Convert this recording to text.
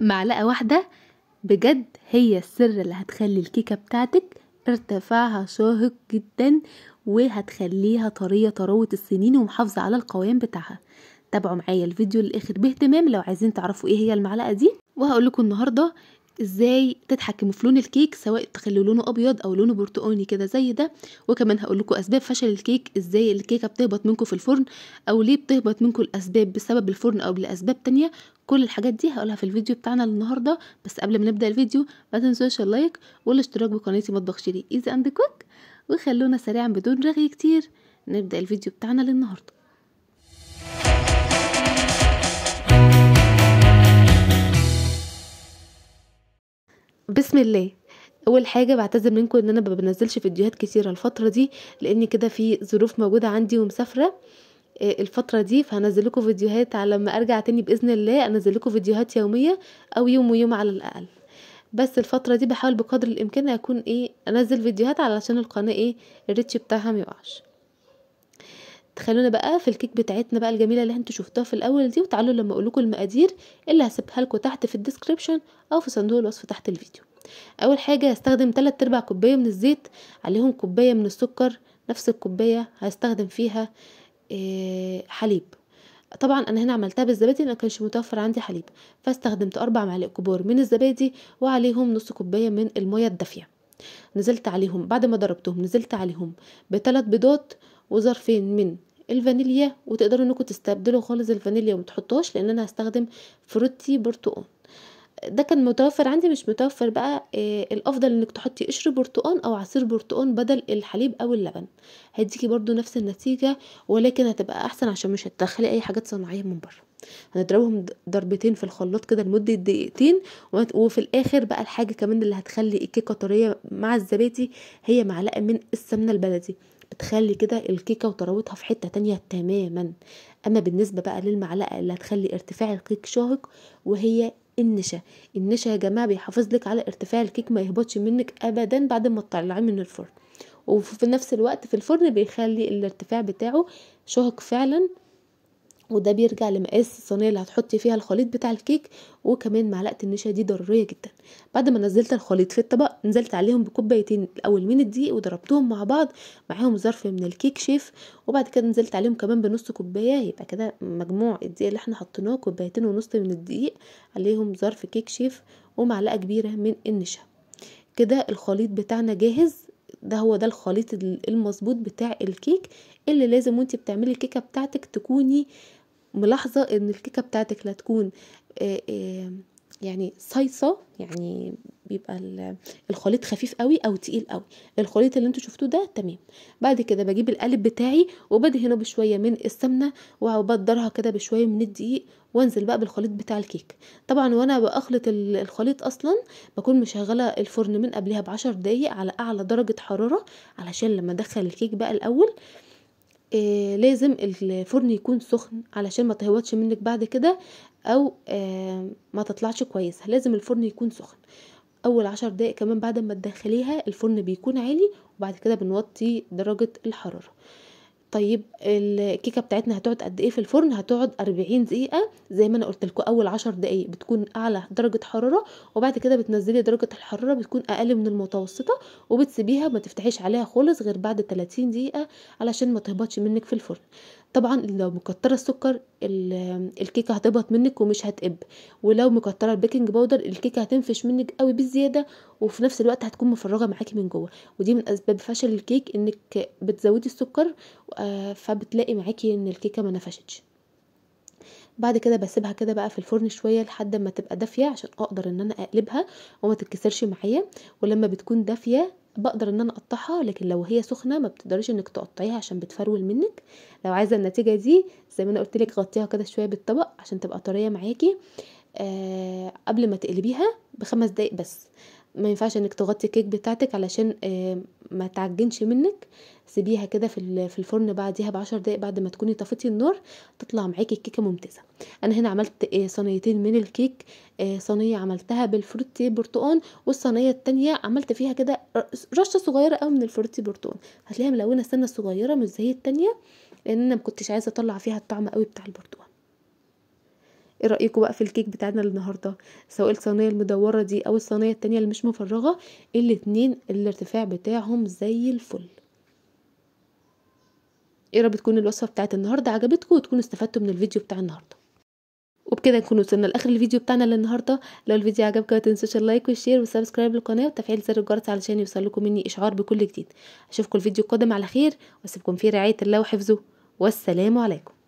معلقة واحدة بجد هي السر اللي هتخلي الكيكة بتاعتك ارتفاعها شاهق جدا وهتخليها طرية طراوة السنين ومحافظة على القوام بتاعها تابعوا معايا الفيديو للاخر باهتمام لو عايزين تعرفوا ايه هي المعلقة دي وهقول لكم النهاردة ازاي تتحكموا في لون الكيك سواء تخلوا لونه ابيض او لونه برتقاني كده زي ده وكمان هقول لكم اسباب فشل الكيك ازاي الكيكه بتهبط منكم في الفرن او ليه بتهبط منكم الاسباب بسبب الفرن او لاسباب تانية كل الحاجات دي هقولها في الفيديو بتاعنا النهارده بس قبل ما نبدا الفيديو ما تنسوش اللايك والاشتراك بقناتي مطبخ شيري ايزي اند كوك وخلونا سريعا بدون رغي كتير نبدا الفيديو بتاعنا للنهارده بسم الله اول حاجه بعتذر منكم ان انا ما بنزلش فيديوهات كتيره الفتره دي لان كده في ظروف موجوده عندي ومسافره آه، الفترة دي فهنزل لكم فيديوهات على لما ارجع تاني بإذن الله انزل لكم فيديوهات يومية او يوم ويوم على الاقل بس الفترة دي بحاول بقدر الامكان اكون ايه انزل فيديوهات علشان القناة ايه الريتش بتاعها ميقعش تخلونا بقى في الكيك بتاعتنا بقى الجميله اللي انتوا شفتوها في الاول دي وتعالوا لما اقول لكم المقادير اللي هسيبها لكم تحت في الديسكريبشن او في صندوق الوصف تحت الفيديو اول حاجه هستخدم 3 ارباع كوبايه من الزيت عليهم كوبايه من السكر نفس الكوبايه هستخدم فيها آه، حليب طبعا انا هنا عملتها بالزبادي لان كانش متوفر عندي حليب فاستخدمت اربع معالق كبار من الزبادي وعليهم نص كوبايه من الميه الدافيه نزلت عليهم بعد ما ضربتهم نزلت عليهم بثلاث بيضات وظرفين من الفانيليا وتقدروا انكم تستبدلوا خالص الفانيليا ومتحطوهاش لان انا هستخدم فروتي برتقال ده كان متوفر عندي مش متوفر بقى إيه الافضل انك تحطي قشر برتقان او عصير برتقان بدل الحليب او اللبن هيديكي برضو نفس النتيجه ولكن هتبقى احسن عشان مش هتدخلي اي حاجات صناعيه من بره هنضربهم ضربتين في الخلاط كده لمده دقيقتين وفي الاخر بقى الحاجه كمان اللي هتخلي الكيكه طريه مع الزبادي هي معلقه من السمنه البلدي بتخلي كده الكيكه وطراوتها في حته تانية تماما اما بالنسبه بقى للمعلقه اللي هتخلي ارتفاع الكيك شاهق وهي النشا النشا يا جماعه بيحافظ لك على ارتفاع الكيك ما يهبطش منك ابدا بعد ما تطلعيه من الفرن وفي نفس الوقت في الفرن بيخلي الارتفاع بتاعه شهق فعلا وده بيرجع لمقاس الصينيه اللي هتحطي فيها الخليط بتاع الكيك وكمان معلقه النشا دي ضروريه جدا بعد ما نزلت الخليط في الطبق نزلت عليهم بكوبايتين الاول من الدقيق وضربتهم مع بعض معاهم ظرف من الكيك شيف وبعد كده نزلت عليهم كمان بنص كوبايه يبقى كده مجموع الدقيق اللي احنا حطيناه كوبايتين ونص من الدقيق عليهم ظرف كيك شيف ومعلقه كبيره من النشا كده الخليط بتاعنا جاهز ده هو ده الخليط المظبوط بتاع الكيك اللي لازم وانت بتعملي الكيكه بتاعتك تكوني ملاحظة ان الكيكة بتاعتك لا تكون آه، آه، يعني صيصة يعني بيبقى الخليط خفيف قوي او تقيل قوي الخليط اللي انتوا شفتوه ده تمام بعد كده بجيب القالب بتاعي وبدهنه بشويه من السمنه وبقدرها كده بشويه من الدقيق وانزل بقى بالخليط بتاع الكيك طبعا وانا بخلط الخليط اصلا بكون مشغله الفرن من قبلها بعشر دقايق على اعلى درجه حراره علشان لما ادخل الكيك بقى الاول آه آه لازم الفرن يكون سخن علشان ما تهوتش منك بعد كده او آه ما تطلعش كويسه لازم الفرن يكون سخن اول عشر دقايق كمان بعد ما تدخليها الفرن بيكون عالي وبعد كده بنوطي درجه الحراره طيب الكيكه بتاعتنا هتقعد قد ايه في الفرن هتقعد 40 دقيقه زي ما انا قلت لكم اول 10 دقائق بتكون اعلى درجه حراره وبعد كده بتنزلي درجه الحراره بتكون اقل من المتوسطه وبتسيبيها ما تفتحيش عليها خالص غير بعد 30 دقيقه علشان ما تهبطش منك في الفرن طبعا لو مكتره السكر الكيكه هتهبط منك ومش هتقب ولو مكتره البيكنج باودر الكيكه هتنفش منك قوي بالزياده وفي نفس الوقت هتكون مفرغه معاكي من جوه ودي من اسباب فشل الكيك انك بتزودي السكر آه، فبتلاقي معاكي ان الكيكه ما نفشتش بعد كده بسيبها كده بقى في الفرن شويه لحد ما تبقى دافيه عشان اقدر ان انا اقلبها وما تتكسرش معايا ولما بتكون دافيه بقدر ان انا اقطعها لكن لو هي سخنه ما بتقدريش انك تقطعيها عشان بتفرول منك لو عايزه النتيجه دي زي ما انا قلت لك غطيها كده شويه بالطبق عشان تبقى طريه معاكي آه قبل ما تقلبيها بخمس دقايق بس ما ينفعش انك تغطي الكيك بتاعتك علشان آه، ما تعجنش منك سيبيها كده في في الفرن بعديها بعشر دقايق بعد ما تكوني طفيتي النار تطلع معاكي الكيكه ممتازه انا هنا عملت آه، صينيتين من الكيك آه، صينيه عملتها بالفروتي برتقان والصينيه التانية عملت فيها كده رشه صغيره قوي من الفروتي برتقان هتلاقيها ملونه سنه صغيره مش زي التانية لان انا ما كنتش عايزه اطلع فيها الطعم قوي بتاع البرتقال ايه رايكم بقى في الكيك بتاعنا النهارده سواء الصينيه المدوره دي او الصينيه التانية اللي مش مفرغه الاتنين الارتفاع بتاعهم زي الفل ايه رب تكون الوصفه بتاعت النهارده عجبتكم وتكونوا استفدتوا من الفيديو بتاع النهارده وبكده نكون وصلنا لاخر الفيديو بتاعنا للنهارده لو الفيديو عجبكم ما تنسوش اللايك والشير والسبسكرايب للقناه وتفعيل زر الجرس علشان يوصلكم مني اشعار بكل جديد اشوفكم الفيديو القادم على خير واسيبكم في رعايه الله وحفظه والسلام عليكم